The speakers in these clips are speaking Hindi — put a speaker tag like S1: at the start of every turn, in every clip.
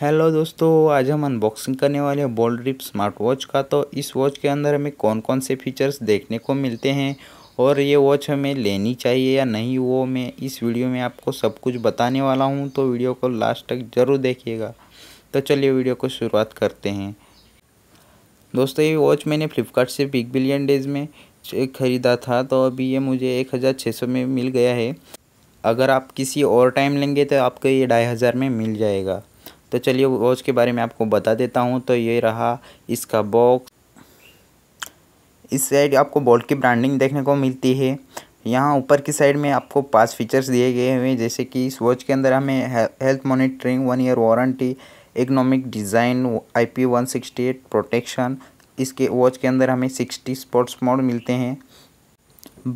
S1: हेलो दोस्तों आज हम अनबॉक्सिंग करने वाले हैं बोल्ड ड्रिप स्मार्ट वॉच का तो इस वॉच के अंदर हमें कौन कौन से फीचर्स देखने को मिलते हैं और ये वॉच हमें लेनी चाहिए या नहीं वो मैं इस वीडियो में आपको सब कुछ बताने वाला हूँ तो वीडियो को लास्ट तक ज़रूर देखिएगा तो चलिए वीडियो को शुरुआत करते हैं दोस्तों ये वॉच मैंने फ्लिपकार्ट से बिग बिलियन डेज़ में ख़रीदा था तो अभी ये मुझे एक हज़ार छः सौ में मिल गया है अगर आप किसी और टाइम लेंगे तो आपको ये ढाई हज़ार में मिल जाएगा तो चलिए वॉच के बारे में आपको बता देता हूँ तो ये रहा इसका बॉक्स इस साइड आपको बोल्ट की ब्रांडिंग देखने को मिलती है यहाँ ऊपर की साइड में आपको पांच फीचर्स दिए गए हुए हैं जैसे कि इस वॉच के अंदर हमें health monitoring one year warranty economic design I P one sixty eight protection इसके वॉच के अंदर हमें सिक्सटी स्पोर्ट्स मोड मिलते हैं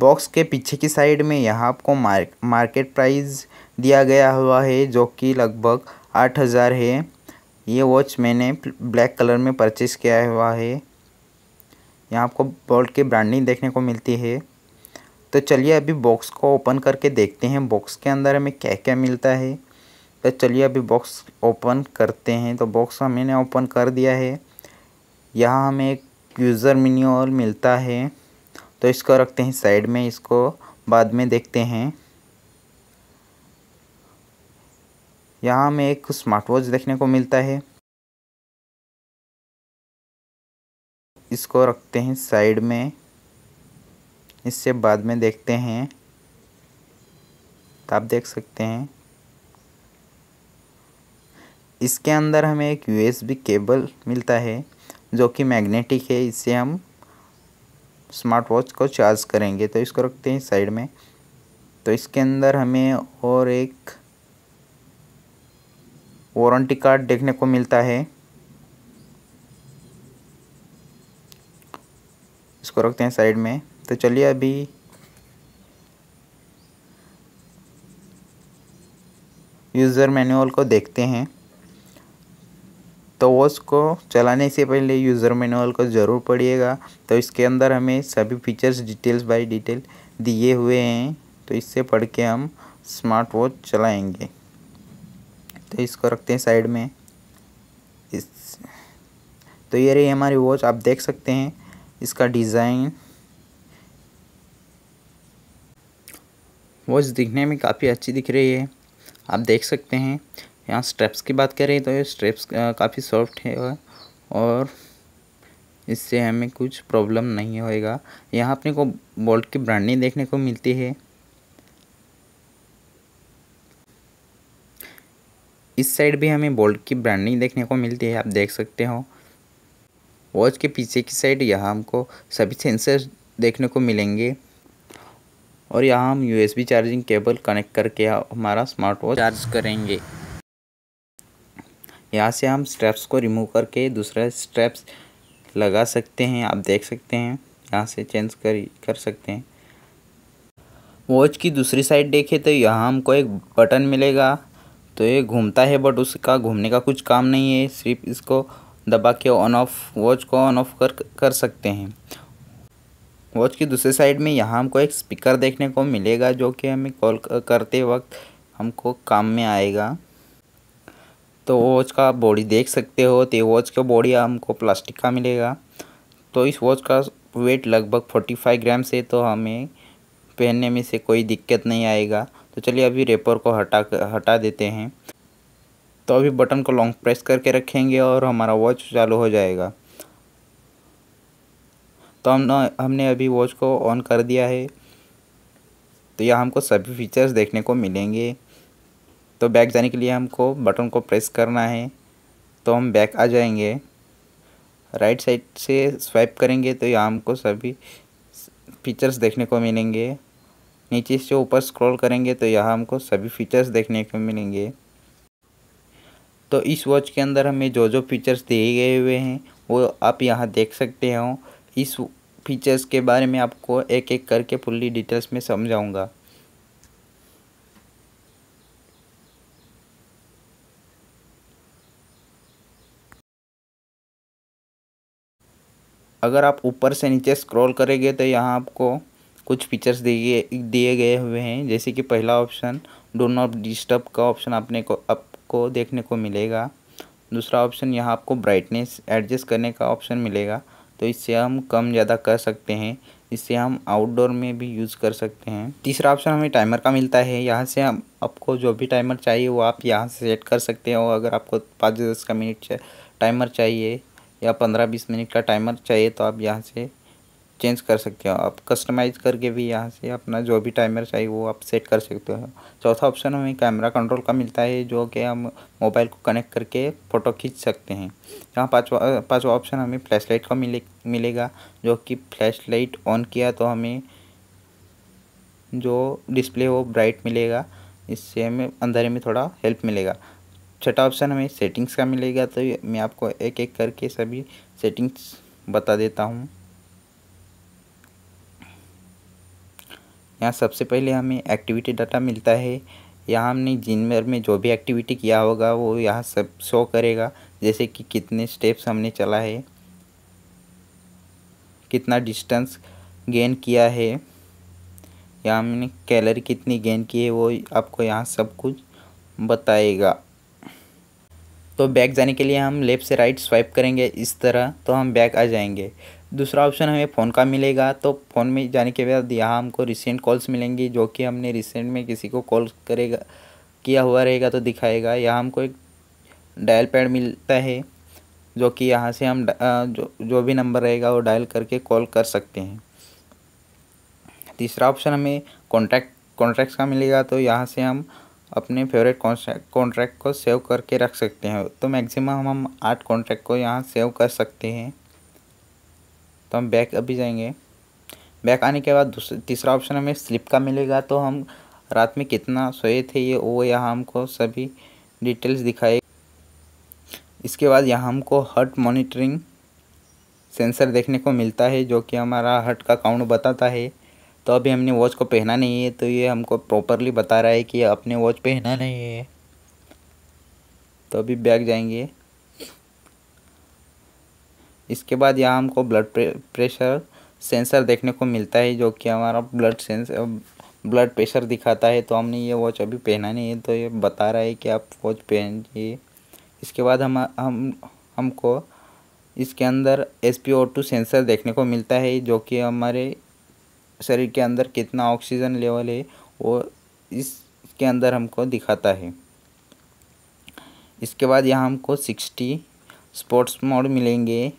S1: बॉक्स के पीछे की साइड में यहाँ आपको मार्क मार्केट प्राइस दिया गया हुआ है जो कि लगभग आठ हज़ार है ये वॉच मैंने ब्लैक कलर में परचेस किया हुआ है यहाँ आपको बोल्ट की ब्रांडिंग देखने को मिलती है तो चलिए अभी बॉक्स को ओपन करके देखते हैं बॉक्स के अंदर हमें क्या क्या मिलता है तो चलिए अभी बॉक्स ओपन करते हैं तो बॉक्स हमने ओपन कर दिया है यहाँ हमें एक यूज़र मिनी मिलता है तो इसको रखते हैं साइड में इसको बाद में देखते हैं यहाँ हमें एक स्मार्ट वॉच देखने को मिलता है इसको रखते हैं साइड में इससे बाद में देखते हैं तो आप देख सकते हैं इसके अंदर हमें एक यूएसबी केबल मिलता है जो कि मैग्नेटिक है इससे हम स्मार्ट वॉच को चार्ज करेंगे तो इसको रखते हैं साइड में तो इसके अंदर हमें और एक वारंटी कार्ड देखने को मिलता है इसको रखते हैं साइड में तो चलिए अभी यूज़र मैनुअल को देखते हैं तो उसको चलाने से पहले यूज़र मैनुअल को ज़रूर पढ़िएगा तो इसके अंदर हमें सभी फीचर्स डिटेल्स बाय डिटेल दिए हुए हैं तो इससे पढ़ के हम स्मार्ट वॉच चलाएँगे तो इसको रखते हैं साइड में इस तो ये रही हमारी वॉच आप देख सकते हैं इसका डिज़ाइन वॉच दिखने में काफ़ी अच्छी दिख रही है आप देख सकते हैं यहाँ स्ट्रेप्स की बात करें तो ये स्ट्रेप्स काफ़ी सॉफ्ट है और इससे हमें कुछ प्रॉब्लम नहीं होएगा यहाँ अपने को बोल्ट की ब्रांडिंग देखने को मिलती है इस साइड भी हमें बोल्ट की ब्रांडिंग देखने को मिलती है आप देख सकते हो वॉच के पीछे की साइड यहाँ हमको सभी सेंसर देखने को मिलेंगे और यहाँ हम यूएसबी चार्जिंग केबल कनेक्ट करके हमारा स्मार्ट वॉच चार्ज करेंगे यहाँ से हम स्ट्रैप्स को रिमूव करके दूसरा स्ट्रैप्स लगा सकते हैं आप देख सकते हैं यहाँ से चेंज कर कर सकते हैं वॉच की दूसरी साइड देखें तो यहाँ हमको एक बटन मिलेगा तो ये घूमता है बट उसका घूमने का कुछ काम नहीं है सिर्फ इसको दबा के ऑन ऑफ वॉच को ऑन ऑफ कर कर सकते हैं वॉच की दूसरी साइड में यहाँ हमको एक स्पीकर देखने को मिलेगा जो कि हमें कॉल करते वक्त हमको काम में आएगा तो वॉच का बॉडी देख सकते हो तो वॉच का बॉडी हमको प्लास्टिक का मिलेगा तो इस वॉच का वेट लगभग फोर्टी फाइव ग्राम से तो हमें पहनने में से कोई दिक्कत नहीं आएगा तो चलिए अभी रेपर को हटा हटा देते हैं तो अभी बटन को लॉन्ग प्रेस करके रखेंगे और हमारा वॉच चालू हो जाएगा तो हम हमने अभी वॉच को ऑन कर दिया है तो यह हमको सभी फीचर्स देखने को मिलेंगे तो बैक जाने के लिए हमको बटन को प्रेस करना है तो हम बैक आ जाएंगे राइट साइड से स्वाइप करेंगे तो यह हमको सभी फीचर्स देखने को मिलेंगे नीचे से ऊपर स्क्रॉल करेंगे तो यहाँ हमको सभी फीचर्स देखने को मिलेंगे तो इस वॉच के अंदर हमें जो जो फीचर्स दिए गए हुए हैं वो आप यहाँ देख सकते हो इस फीचर्स के बारे में आपको एक एक करके फुल्ली डिटेल्स में समझाऊँगा अगर आप ऊपर से नीचे स्क्रॉल करेंगे तो यहाँ आपको कुछ फीचर्स दिए दिए गए हुए हैं जैसे कि पहला ऑप्शन डो नॉट डिस्टर्ब का ऑप्शन आपने को आपको देखने को मिलेगा दूसरा ऑप्शन यहाँ आपको ब्राइटनेस एडजस्ट करने का ऑप्शन मिलेगा तो इससे हम कम ज़्यादा कर सकते हैं इससे हम आउटडोर में भी यूज़ कर सकते हैं तीसरा ऑप्शन हमें टाइमर का मिलता है यहाँ से हम आपको जो भी टाइमर चाहिए वो आप यहाँ से सेट कर सकते हैं और अगर आपको पाँच दस का मिनट टाइमर चाहिए या पंद्रह बीस मिनट का टाइमर चाहिए तो आप यहाँ से चेंज कर सकते हो आप कस्टमाइज करके भी यहाँ से अपना जो भी टाइमर चाहिए वो आप सेट कर सकते हो चौथा ऑप्शन हमें कैमरा कंट्रोल का मिलता है जो कि हम मोबाइल को कनेक्ट करके फ़ोटो खींच सकते हैं यहाँ पाँचवा पाँचवा ऑप्शन हमें फ्लैश लाइट का मिले मिलेगा जो कि फ्लैश लाइट ऑन किया तो हमें जो डिस्प्ले वो ब्राइट मिलेगा इससे हमें अंधेरे में थोड़ा हेल्प मिलेगा छठा ऑप्शन हमें सेटिंग्स का मिलेगा तो मैं आपको एक एक करके सभी सेटिंग्स बता देता हूँ यहाँ सबसे पहले हमें एक्टिविटी डाटा मिलता है यहाँ हमने जिन में जो भी एक्टिविटी किया होगा वो यहाँ सब शो करेगा जैसे कि कितने स्टेप्स हमने चला है कितना डिस्टेंस गेन किया है या हमने कैलरी कितनी गेन की है वो आपको यहाँ सब कुछ बताएगा तो बैक जाने के लिए हम लेफ़्ट से राइट स्वाइप करेंगे इस तरह तो हम बैक आ जाएंगे दूसरा ऑप्शन हमें फ़ोन का मिलेगा तो फ़ोन में जाने के बाद यहाँ हमको रिसेंट कॉल्स मिलेंगी जो कि हमने रिसेंट में किसी को कॉल करेगा किया हुआ रहेगा तो दिखाएगा यहाँ हमको एक डायल पैड मिलता है जो कि यहाँ से हम जो जो भी नंबर रहेगा वो डायल करके कॉल कर सकते हैं तीसरा ऑप्शन हमें कॉन्टैक्ट कॉन्ट्रैक्ट का मिलेगा तो यहाँ से हम अपने फेवरेट कॉन्ट्रैक्ट को सेव करके रख सकते हैं तो मैक्सिमम हम आठ कॉन्ट्रैक्ट को यहाँ सेव कर सकते हैं तो हम बैक अभी जाएंगे बैक आने के बाद तीसरा ऑप्शन हमें स्लिप का मिलेगा तो हम रात में कितना सोए थे ये वो यहाँ हमको सभी डिटेल्स दिखाए इसके बाद यहाँ हमको हर्ट मॉनिटरिंग सेंसर देखने को मिलता है जो कि हमारा हर्ट का काउंट बताता है तो अभी हमने वॉच को पहना नहीं है तो ये हमको प्रॉपरली बता रहा है कि अपने वॉच पहना नहीं है तो अभी बैग जाएंगे इसके बाद यहाँ हमको ब्लड प्रेशर सेंसर देखने को मिलता है जो कि हमारा ब्लड सेंसर ब्लड प्रेशर दिखाता है तो हमने ये वॉच अभी पहना नहीं है तो ये बता रहा है कि आप वॉच पहनिए इसके बाद हम हम हमको इसके अंदर S P O two sensor देखने को मिलता है जो कि हमारे शरीर के अंदर कितना ऑक्सीजन लेवल है वो इसके अंदर हमको दिखाता है इसके बाद यहाँ हमको सिक्सटी स्पोर्ट्स मोड मिलेंगे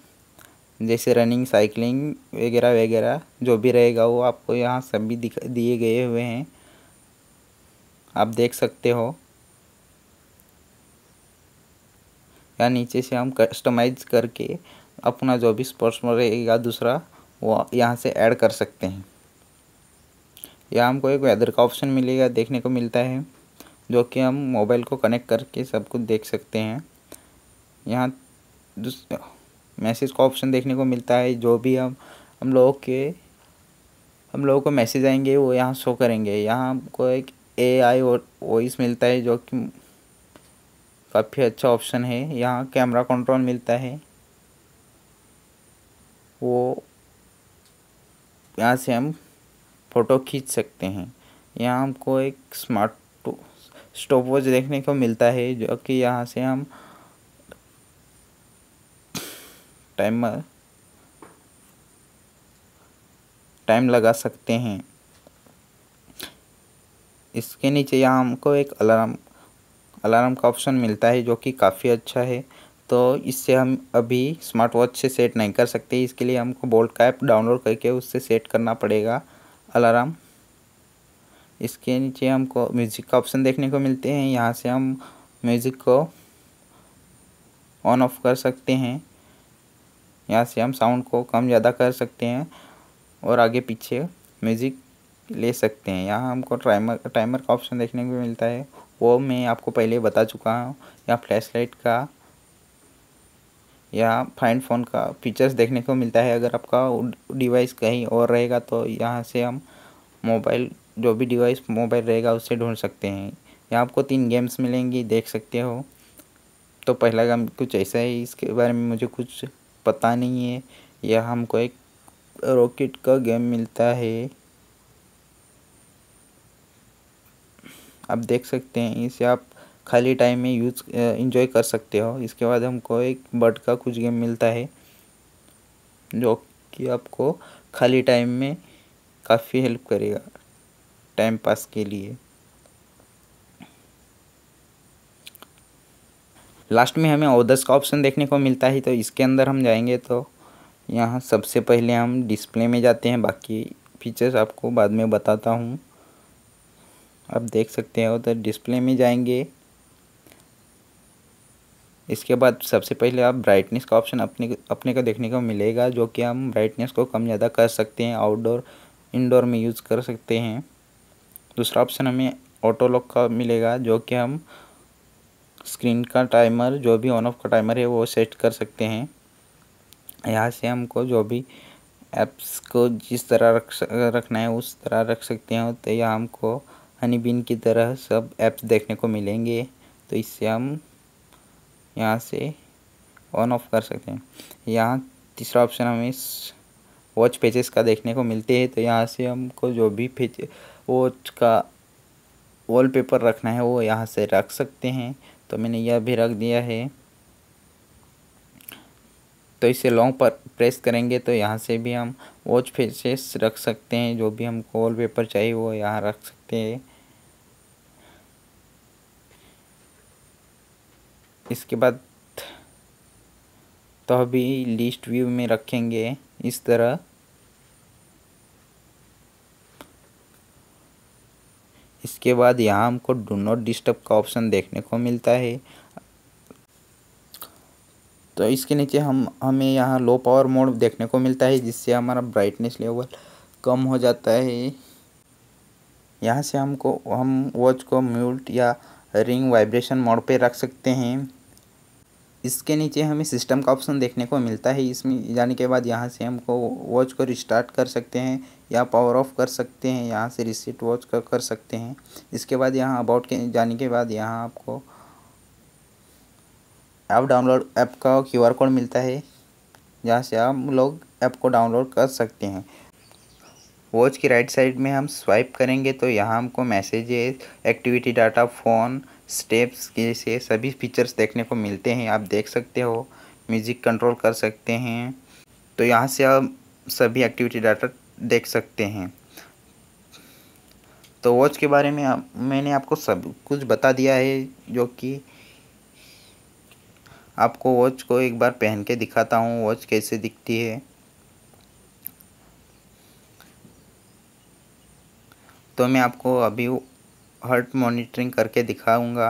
S1: जैसे रनिंग साइकिलिंग वगैरह वगैरह जो भी रहेगा वो आपको यहाँ सभी दिए गए हुए हैं आप देख सकते हो या नीचे से हम कस्टमाइज करके अपना जो भी स्पोर्ट्स में रहेगा दूसरा वो यहाँ से ऐड कर सकते हैं या हमको एक वेदर का ऑप्शन मिलेगा देखने को मिलता है जो कि हम मोबाइल को कनेक्ट करके सब कुछ देख सकते हैं यहाँ दूसरा मैसेज का ऑप्शन देखने को मिलता है जो भी हम हम लोगों के हम लोगों को मैसेज आएंगे वो यहाँ शो करेंगे यहाँ हमको एक ए आई वॉइस मिलता है जो कि काफ़ी अच्छा ऑप्शन है यहाँ कैमरा कंट्रोल मिलता है वो यहाँ से हम फ़ोटो खींच सकते हैं यहाँ हमको एक स्मार्ट स्टॉप वॉच देखने को मिलता है जो कि यहाँ से हम टाइम टाइम लगा सकते हैं इसके नीचे यहाँ हमको एक अलार्म अलार्म का ऑप्शन मिलता है जो कि काफ़ी अच्छा है तो इससे हम अभी स्मार्ट वॉच से सेट नहीं कर सकते इसके लिए हमको बोल्ट का ऐप डाउनलोड करके उससे सेट करना पड़ेगा अलार्म इसके नीचे हमको म्यूज़िक का ऑप्शन देखने को मिलते हैं यहाँ से हम म्यूज़िक को ऑन ऑफ कर सकते हैं यहाँ से हम साउंड को कम ज़्यादा कर सकते हैं और आगे पीछे म्यूज़िक ले सकते हैं यहाँ हमको टाइमर टाइमर का ऑप्शन देखने को मिलता है वो मैं आपको पहले बता चुका हूँ यहाँ फ्लैश लाइट का या फाइंड फ़ोन का फीचर्स देखने को मिलता है अगर आपका डिवाइस कहीं और रहेगा तो यहाँ से हम मोबाइल जो भी डिवाइस मोबाइल रहेगा उससे ढूंढ सकते हैं यहाँ आपको तीन गेम्स मिलेंगी देख सकते हो तो पहला गेम कुछ ऐसा है इसके बारे में मुझे कुछ पता नहीं है या हमको एक रॉकेट का गेम मिलता है आप देख सकते हैं इसे आप खाली टाइम में यूज इंजॉय कर सकते हो इसके बाद हमको एक बर्ड का कुछ गेम मिलता है जो कि आपको खाली टाइम में काफ़ी हेल्प करेगा टाइम पास के लिए लास्ट में हमें ओदस का ऑप्शन देखने को मिलता है तो इसके अंदर हम जाएंगे तो यहाँ सबसे पहले हम डिस्प्ले में जाते हैं बाकी फीचर्स आपको बाद में बताता हूँ आप देख सकते हो तो डिस्प्ले में जाएंगे इसके बाद सबसे पहले आप ब्राइटनेस का ऑप्शन अपने अपने को देखने को मिलेगा जो कि हम ब्राइटनेस को कम ज़्यादा कर सकते हैं आउटडोर इंडोर में यूज़ कर सकते हैं दूसरा ऑप्शन हमें ऑटो लॉक का मिलेगा जो कि हम स्क्रीन का टाइमर जो भी ऑन ऑफ का टाइमर है वो सेट कर सकते हैं यहाँ से हमको जो भी ऐप्स को जिस तरह रख रखना है उस तरह रख सकते हैं तो यह हमको हनी बिन की तरह सब ऐप्स देखने को मिलेंगे तो इससे हम यहाँ से ऑन ऑफ कर सकते हैं यहाँ तीसरा ऑप्शन हमें वॉच पेजेस का देखने को मिलते हैं तो यहाँ से हमको जो भी पेज वॉच का वॉलपेपर रखना है वो यहाँ से रख सकते हैं तो मैंने यह भी रख दिया है तो इसे लॉन्ग पर प्रेस करेंगे तो यहाँ से भी हम वॉच फेसेस रख सकते हैं जो भी हमको वॉल पेपर चाहिए वो यहाँ रख सकते हैं इसके बाद तो अभी लिस्ट व्यू में रखेंगे इस तरह इसके बाद यहाँ हमको डू नॉट डिस्टर्ब का ऑप्शन देखने को मिलता है तो इसके नीचे हम हमें यहाँ लो पावर मोड देखने को मिलता है जिससे हमारा ब्राइटनेस लेवल कम हो जाता है यहाँ से हमको हम वॉच को म्यूट या रिंग वाइब्रेशन मोड पे रख सकते हैं इसके नीचे हमें सिस्टम का ऑप्शन देखने को मिलता है इसमें जाने के बाद यहाँ से हमको वॉच को रिस्टार्ट कर सकते हैं या पावर ऑफ कर सकते हैं यहाँ से रिसीट वॉच कर कर सकते हैं इसके बाद यहाँ अबाउट के जाने के बाद यहाँ आपको ऐप डाउनलोड ऐप का क्यूआर कोड मिलता है जहाँ से आप लोग ऐप को डाउनलोड कर सकते हैं वॉच की राइट साइड में हम स्वाइप करेंगे तो यहाँ हमको messages activity data phone steps के से सभी फीचर्स देखने को मिलते हैं आप देख सकते हो म्यूज़िक कंट्रोल कर सकते हैं तो यहाँ से आप सभी एक्टिविटी डाटा देख सकते हैं तो वॉच के बारे में मैंने आपको सब कुछ बता दिया है जो कि आपको वॉच को एक बार पहन के दिखाता हूँ वॉच कैसे दिखती है तो मैं आपको अभी हार्ट मॉनिटरिंग करके दिखाऊंगा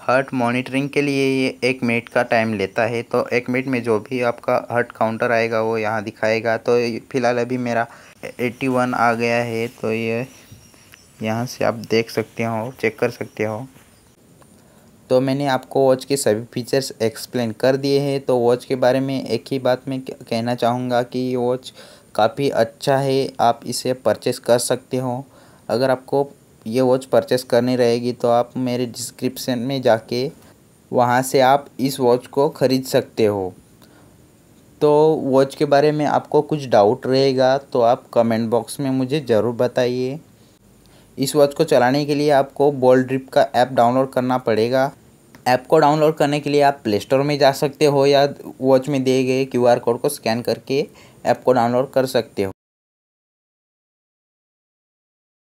S1: हार्ट मॉनिटरिंग के लिए ये एक मिनट का टाइम लेता है तो एक मिनट में जो भी आपका हार्ट काउंटर आएगा वो यहाँ दिखाएगा तो फ़िलहाल अभी मेरा 81 आ गया है तो ये यहाँ से आप देख सकते हो चेक कर सकते हो तो मैंने आपको वॉच के सभी फीचर्स एक्सप्लेन कर दिए हैं तो वॉच के बारे में एक ही बात मैं कहना चाहूँगा कि ये वॉच काफ़ी अच्छा है आप इसे परचेस कर सकते हो अगर आपको ये वॉच परचेस करनी रहेगी तो आप मेरे डिस्क्रिप्शन में जाके वहाँ से आप इस वॉच को ख़रीद सकते हो तो वॉच के बारे में आपको कुछ डाउट रहेगा तो आप कमेंट बॉक्स में मुझे ज़रूर बताइए इस वॉच को चलाने के लिए आपको बॉल ड्रिप का ऐप डाउनलोड करना पड़ेगा ऐप को डाउनलोड करने के लिए आप प्ले स्टोर में जा सकते हो या वॉच में दिए गए क्यूआर कोड को स्कैन करके ऐप को डाउनलोड कर सकते हो